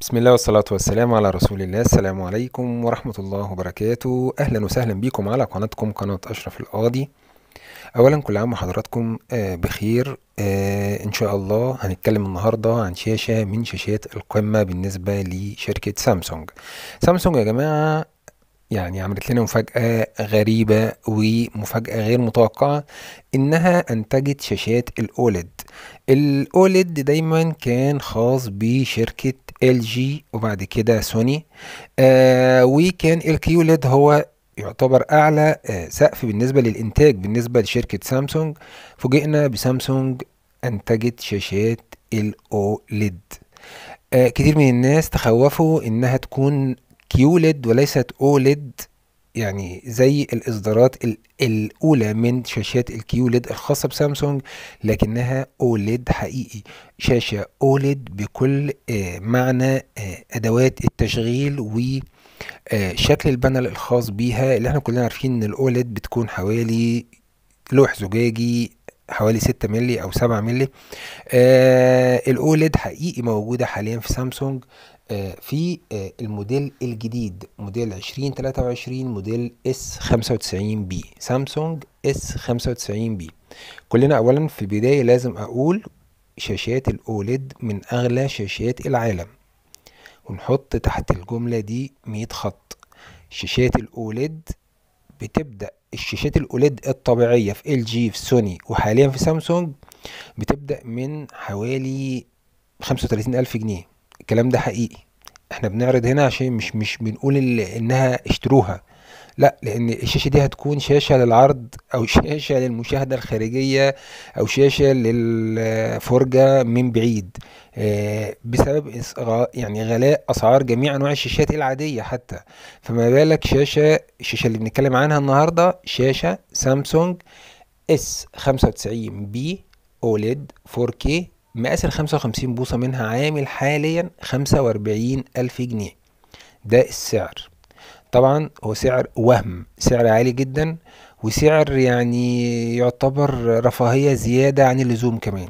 بسم الله والصلاة والسلام على رسول الله السلام عليكم ورحمة الله وبركاته أهلا وسهلا بكم على قناتكم قناة أشرف القاضي أولا كل عام وحضراتكم آه، بخير آه، إن شاء الله هنتكلم النهاردة عن شاشة من شاشات القمة بالنسبة لشركة سامسونج سامسونج يا جماعة يعني عملت لنا مفاجأة غريبة ومفاجأة غير متوقعة إنها أنتجت شاشات الأولد الأولد دايما كان خاص بشركة ال جي وبعد كده سوني آه وكان الكيوليد e هو يعتبر اعلى آه سقف بالنسبه للانتاج بالنسبه لشركه سامسونج فوجئنا بسامسونج انتجت شاشات الاوليد e آه كتير من الناس تخوفوا انها تكون كيوليد e وليست اوليد يعني زي الإصدارات الأولى من شاشات الكيو ليد الخاصة بسامسونج لكنها أوليد حقيقي شاشة أوليد بكل آه، معنى آه، أدوات التشغيل و آه، شكل البانل الخاص بيها اللي احنا كلنا عارفين ان الاولد بتكون حوالي لوح زجاجي حوالي 6 ملي او 7 ملي آه الاولد حقيقي موجوده حاليا في سامسونج آه، في آه، الموديل الجديد موديل 2023 موديل اس 95 بي سامسونج اس 95 بي كلنا اولا في البدايه لازم اقول شاشات الاوليد من اغلى شاشات العالم ونحط تحت الجمله دي 100 خط شاشات الاوليد بتبدا الشاشات الاوليد الطبيعيه في ال جي في سوني وحاليا في سامسونج بتبدا من حوالي 35000 جنيه الكلام ده حقيقي احنا بنعرض هنا عشان مش مش بنقول انها اشتروها لا لان الشاشه دي هتكون شاشه للعرض او شاشه للمشاهده الخارجيه او شاشه للفرجه من بعيد آه، بسبب يعني غلاء اسعار جميع انواع الشاشات العاديه حتى فما بالك شاشه الشاشه اللي بنتكلم عنها النهارده شاشه سامسونج اس 95 بي اوليد 4K مقاس ال 55 بوصة منها عامل حاليا 45 ألف جنيه ده السعر طبعا هو سعر وهم سعر عالي جدا وسعر يعني يعتبر رفاهية زيادة عن اللزوم كمان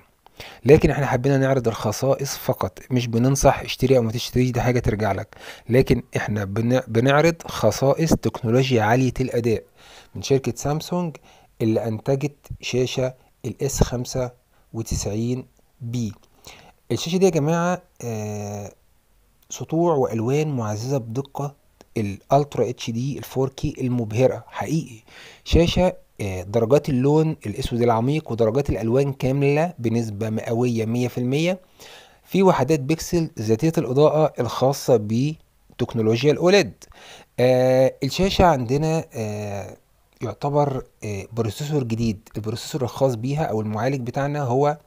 لكن احنا حبينا نعرض الخصائص فقط مش بننصح اشتري او ما تشتريش دي حاجه ترجع لك لكن احنا بنعرض خصائص تكنولوجيا عاليه الاداء من شركه سامسونج اللي انتجت شاشه الاس 95 بي الشاشة دي يا جماعة آه سطوع وألوان معززة بدقة الالترا اتش دي 4 كي المبهرة حقيقي شاشة آه، درجات اللون الاسود العميق ودرجات الالوان كاملة بنسبة مئوية 100% في وحدات بيكسل ذاتية الاضاءة الخاصة بتكنولوجيا الاولاد آه الشاشة عندنا آه يعتبر بروسيسور آه، جديد البروسيسور الخاص بيها او المعالج بتاعنا هو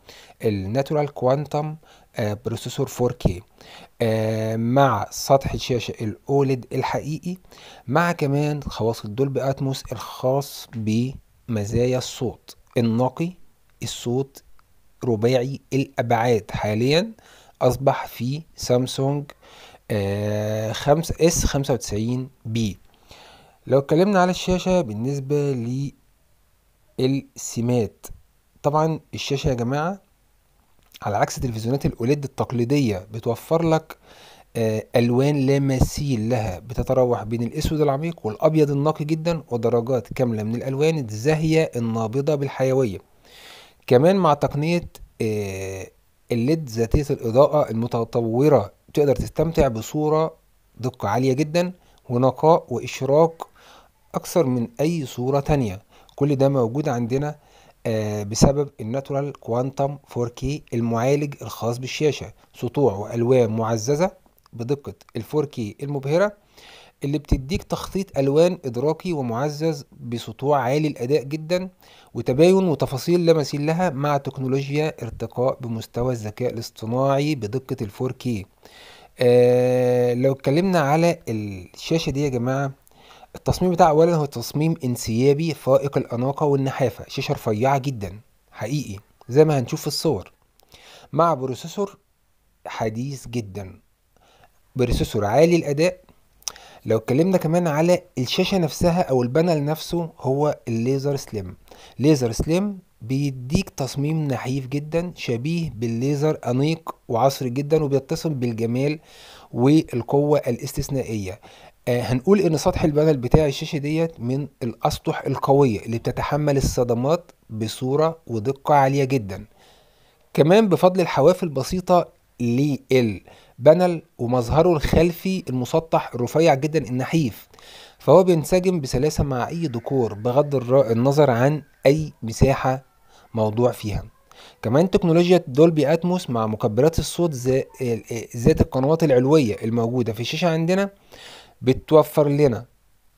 الناتورال كوانتم بروسيسور 4K مع سطح الشاشة الأولد e الحقيقي مع كمان خواص الدولب أتموس الخاص بمزايا الصوت النقي الصوت رباعي الأبعاد حاليا أصبح في سامسونج آه، خمس اس 95 بي لو اتكلمنا على الشاشة بالنسبة للسمات طبعا الشاشة يا جماعة على عكس تلفزيونات الأوليد التقليدية بتوفر لك آه، ألوان لا مثيل لها بتتراوح بين الأسود العميق والأبيض النقي جدا ودرجات كاملة من الألوان الزاهية النابضة بالحيوية كمان مع تقنية آه، الليد ذاتية الإضاءة المتطورة تقدر تستمتع بصورة دقة عالية جدا ونقاء وإشراق أكثر من أي صورة تانية كل ده موجود عندنا آه، بسبب الناتورال كوانتم 4K المعالج الخاص بالشاشة سطوع وألوان معززة بدقة ال 4K المبهرة اللي بتديك تخطيط ألوان إدراكي ومعزز بسطوع عالي الأداء جدا وتباين وتفاصيل لا لها مع تكنولوجيا ارتقاء بمستوى الذكاء الاصطناعي بدقة ال 4K آه لو اتكلمنا على الشاشة دي يا جماعة التصميم بتاعه اولا هو تصميم انسيابي فائق الاناقه والنحافه شاشه رفيعه جدا حقيقي زي ما هنشوف في الصور مع بروسيسور حديث جدا بروسيسور عالي الاداء لو اتكلمنا كمان على الشاشه نفسها او البانل نفسه هو الليزر سليم ليزر سليم بيديك تصميم نحيف جدا شبيه بالليزر انيق وعصري جدا وبيتصل بالجمال والقوه الاستثنائيه آه هنقول ان سطح البدل بتاع الشاشه ديت من الاسطح القويه اللي بتتحمل الصدمات بصوره ودقه عاليه جدا كمان بفضل الحواف البسيطه للبانل ومظهره الخلفي المسطح الرفيع جدا النحيف فهو بينسجم بسلاسه مع اي ديكور بغض النظر عن اي مساحه موضوع فيها كمان تكنولوجيا دولبي اتموس مع مكبرات الصوت آه، آه، ذات القنوات العلويه الموجوده في الشاشه عندنا بتوفر لنا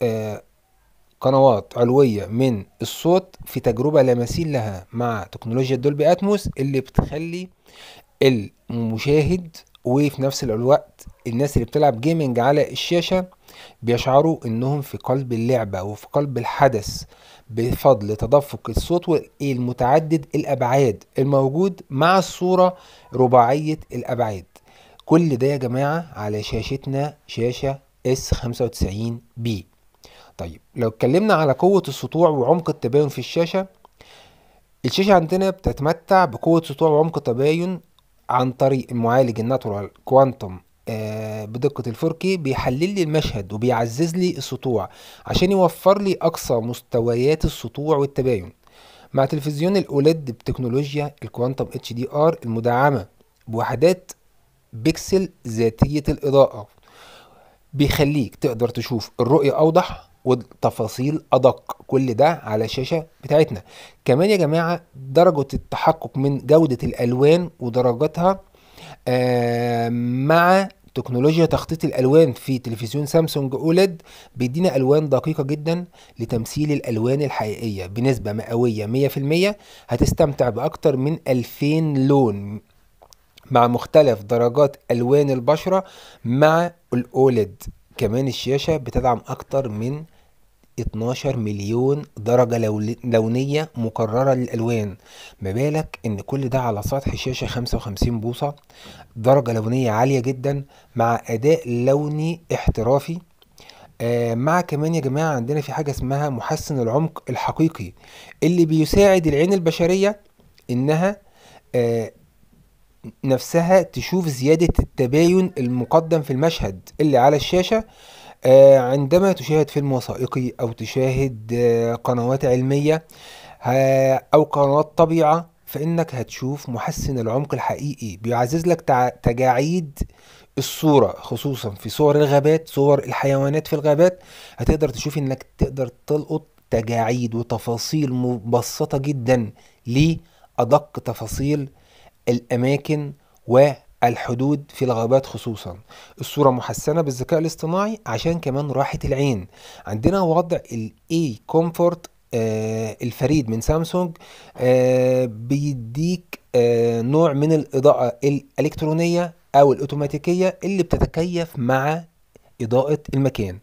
آه، قنوات علوية من الصوت في تجربة لمسين لها مع تكنولوجيا دولبي اتموس اللي بتخلي المشاهد وفي نفس الوقت الناس اللي بتلعب جيمنج على الشاشة بيشعروا انهم في قلب اللعبة وفي قلب الحدث بفضل تدفق الصوت المتعدد الابعاد الموجود مع الصورة رباعية الابعاد كل ده يا جماعة على شاشتنا شاشة اس 95 بي طيب لو اتكلمنا على قوة السطوع وعمق التباين في الشاشة الشاشة عندنا بتتمتع بقوة سطوع وعمق تباين عن طريق المعالج الناتورال كوانتم آه بدقة الفركي بيحلل لي المشهد وبيعزز لي السطوع عشان يوفر لي أقصى مستويات السطوع والتباين مع تلفزيون الأولاد بتكنولوجيا الكوانتم اتش دي ار المدعمة بوحدات بيكسل ذاتية الإضاءة بيخليك تقدر تشوف الرؤية أوضح وتفاصيل أدق كل ده على الشاشة بتاعتنا كمان يا جماعة درجة التحقق من جودة الألوان ودرجاتها مع تكنولوجيا تخطيط الالوان في تلفزيون سامسونج اوليد بيدينا الوان دقيقه جدا لتمثيل الالوان الحقيقيه بنسبه مئويه 100% هتستمتع باكتر من 2000 لون مع مختلف درجات الوان البشره مع الاولد كمان الشاشه بتدعم اكتر من 12 مليون درجة لونية مكررة للألوان ما بالك إن كل ده على سطح شاشة 55 بوصة درجة لونية عالية جدا مع أداء لوني احترافي آه مع كمان يا جماعة عندنا في حاجة اسمها محسن العمق الحقيقي اللي بيساعد العين البشرية إنها آه نفسها تشوف زيادة التباين المقدم في المشهد اللي على الشاشة آه، عندما تشاهد فيلم وثائقي أو تشاهد آه، قنوات علمية أو قنوات طبيعة فإنك هتشوف محسن العمق الحقيقي بيعزز لك تجاعيد الصورة خصوصا في صور الغابات صور الحيوانات في الغابات هتقدر تشوف إنك تقدر تلقط تجاعيد وتفاصيل مبسطة جدا لأدق تفاصيل الأماكن والحدود في الغابات خصوصا الصورة محسنة بالذكاء الاصطناعي عشان كمان راحة العين عندنا وضع الاي كومفورت آه الفريد من سامسونج آه بيديك آه نوع من الإضاءة الإلكترونية أو الأوتوماتيكية اللي بتتكيف مع إضاءة المكان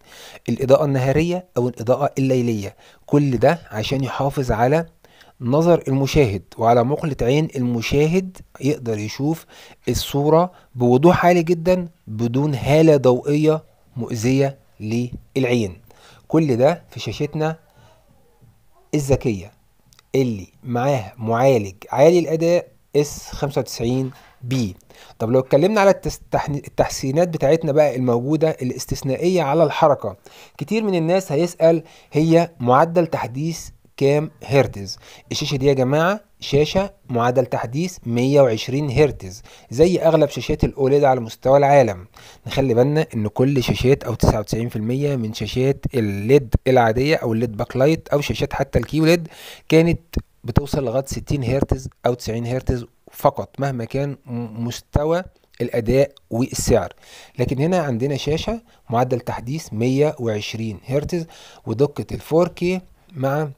الإضاءة النهارية أو الإضاءة الليلية كل ده عشان يحافظ على نظر المشاهد وعلى مقلة عين المشاهد يقدر يشوف الصورة بوضوح عالي جدا بدون هالة ضوئية مؤذية للعين كل ده في شاشتنا الذكية اللي معاها معالج عالي الأداء اس 95 بي طب لو اتكلمنا على التحسينات بتاعتنا بقى الموجودة الاستثنائية على الحركة كتير من الناس هيسأل هي معدل تحديث كام هرتز الشاشه دي يا جماعه شاشه معدل تحديث 120 هرتز زي اغلب شاشات الاوليد على مستوى العالم نخلي بالنا ان كل شاشات او 99% من شاشات الليد العاديه او الليد باك لايت او شاشات حتى الكيوليد كانت بتوصل لغايه 60 هرتز او 90 هرتز فقط مهما كان مستوى الاداء والسعر لكن هنا عندنا شاشه معدل تحديث 120 هرتز ودقه ال 4K مع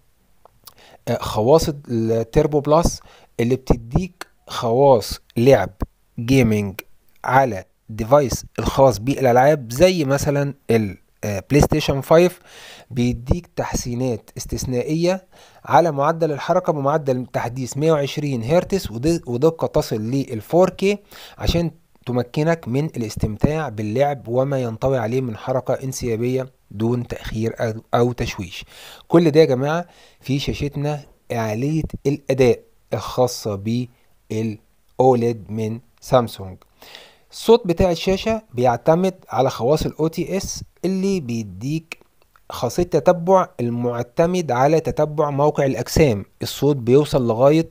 آه، خواص التربو بلس اللي بتديك خواص لعب جيمنج على ديفايس الخاص بالالعاب زي مثلا البلاي ستيشن 5 بيديك تحسينات استثنائيه على معدل الحركه بمعدل تحديث 120 هرتز ودقه تصل لل 4K عشان تمكنك من الاستمتاع باللعب وما ينطوي عليه من حركه انسيابيه دون تأخير أو تشويش كل ده يا جماعة في شاشتنا آلية الأداء الخاصة بالأوليد من سامسونج الصوت بتاع الشاشة بيعتمد على خواص الـ OTS اللي بيديك خاصية تتبع المعتمد على تتبع موقع الأجسام الصوت بيوصل لغاية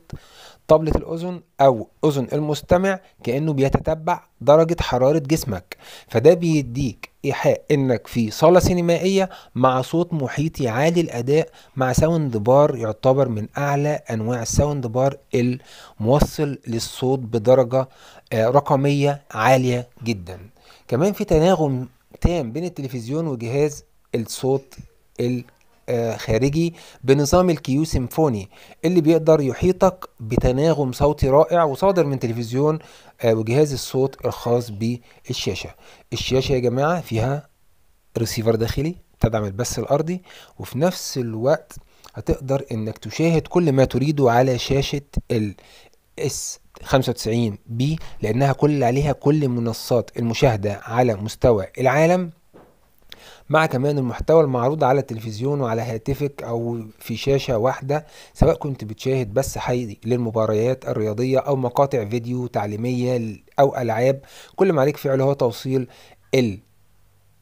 طبلة الأذن أو أذن المستمع كأنه بيتتبع درجة حرارة جسمك فده بيديك إيحاء إنك في صالة سينمائية مع صوت محيطي عالي الأداء مع ساوند بار يعتبر من أعلى أنواع الساوند بار الموصل للصوت بدرجة آه، رقمية عالية جدا كمان في تناغم تام بين التلفزيون وجهاز الصوت ال خارجي بنظام الكيو سيمفوني اللي بيقدر يحيطك بتناغم صوتي رائع وصادر من تلفزيون آه، وجهاز الصوت الخاص بالشاشة الشاشة يا جماعة فيها ريسيفر داخلي تدعم البث الأرضي وفي نفس الوقت هتقدر انك تشاهد كل ما تريده على شاشة ال اس 95 بي لانها كل عليها كل منصات المشاهدة على مستوى العالم مع كمان المحتوى المعروض على التلفزيون وعلى هاتفك أو في شاشة واحدة سواء كنت بتشاهد بس حي للمباريات الرياضية أو مقاطع فيديو تعليمية أو ألعاب كل ما عليك فعله هو توصيل ال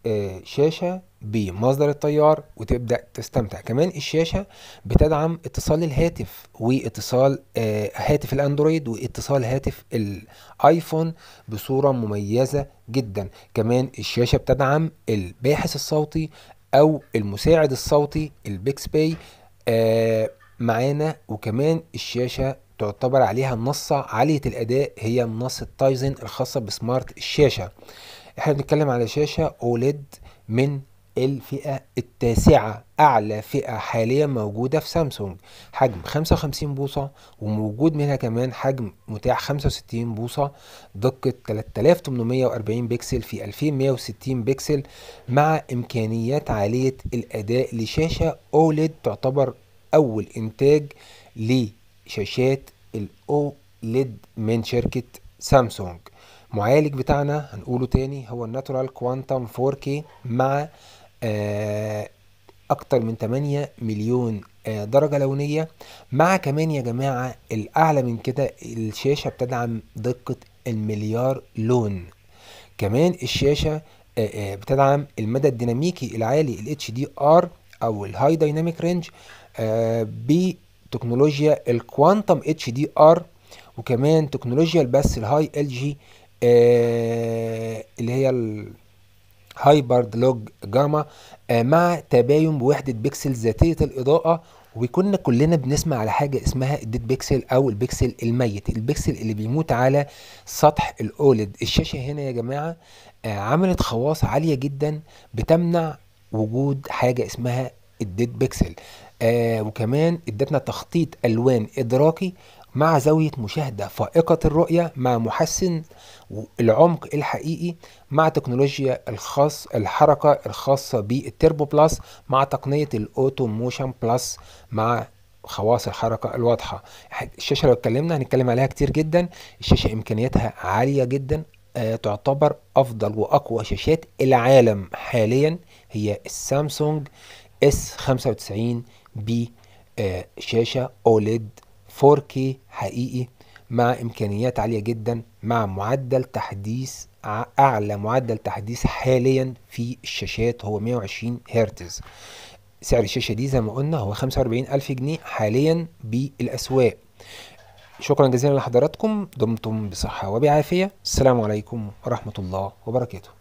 آه، شاشة بمصدر التيار وتبدأ تستمتع كمان الشاشة بتدعم اتصال الهاتف واتصال آه، هاتف الاندرويد واتصال هاتف الايفون بصورة مميزة جدا كمان الشاشة بتدعم الباحث الصوتي او المساعد الصوتي البيكس باي آه، معانا وكمان الشاشة تعتبر عليها منصة عالية الأداء هي منصة تايزن الخاصة بسمارت الشاشة احنا بنتكلم على شاشة اوليد من الفئة التاسعة أعلى فئة حاليا موجودة في سامسونج حجم 55 بوصة وموجود منها كمان حجم متاح 65 بوصة دقة 3840 بكسل في 2160 بكسل مع إمكانيات عالية الأداء لشاشة أوليد تعتبر أول إنتاج لشاشات الأوليد من شركة سامسونج معالج بتاعنا هنقوله تاني هو الناتورال كوانتم 4K مع آه، اكتر من 8 مليون آه، درجة لونية مع كمان يا جماعة الاعلى من كده الشاشة بتدعم دقة المليار لون كمان الشاشة آه، بتدعم المدى الديناميكي العالي ال HDR او الهاي دايناميك رينج بتكنولوجيا الكوانتم اتش دي ار وكمان تكنولوجيا البث الهاي ال جي آه، اللي هي الهايبرد لوج جاما آه، مع تباين بوحدة بيكسل ذاتية الإضاءة وكنا كلنا بنسمع على حاجة اسمها الديد بيكسل أو البيكسل الميت البيكسل اللي بيموت على سطح الأولد الشاشة هنا يا جماعة آه، عملت خواص عالية جدا بتمنع وجود حاجة اسمها الديد بيكسل آه وكمان ادتنا تخطيط الوان ادراكي مع زاوية مشاهدة فائقة الرؤية مع محسن العمق الحقيقي مع تكنولوجيا الخاص الحركة الخاصة بالتربو بلاس مع تقنية الأوتو موشن بلاس مع خواص الحركة الواضحة الشاشة لو اتكلمنا هنتكلم عليها كتير جدا الشاشة إمكانياتها عالية جدا آه، تعتبر أفضل وأقوى شاشات العالم حاليا هي السامسونج اس 95 بي آه، شاشة أوليد 4K حقيقي مع إمكانيات عالية جدا مع معدل تحديث أعلى معدل تحديث حاليا في الشاشات هو 120 هرتز سعر الشاشة دي زي ما قلنا هو 45 ألف جنيه حاليا بالأسواق شكرا جزيلا لحضراتكم دمتم بصحة وبعافية السلام عليكم ورحمة الله وبركاته